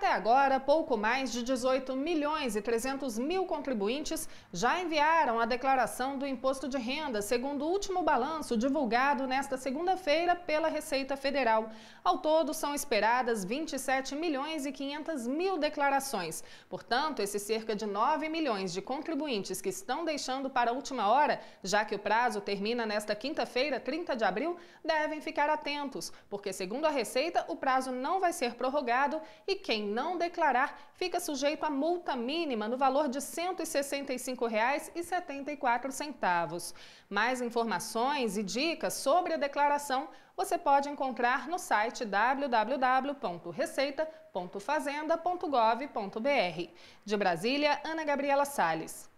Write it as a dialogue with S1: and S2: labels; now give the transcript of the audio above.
S1: Até agora, pouco mais de 18 milhões e 300 mil contribuintes já enviaram a declaração do imposto de renda, segundo o último balanço divulgado nesta segunda-feira pela Receita Federal. Ao todo, são esperadas 27 milhões e 500 mil declarações. Portanto, esses cerca de 9 milhões de contribuintes que estão deixando para a última hora, já que o prazo termina nesta quinta-feira, 30 de abril, devem ficar atentos, porque, segundo a Receita, o prazo não vai ser prorrogado e quem não declarar, fica sujeito a multa mínima no valor de R$ 165,74. Mais informações e dicas sobre a declaração você pode encontrar no site www.receita.fazenda.gov.br. De Brasília, Ana Gabriela Sales.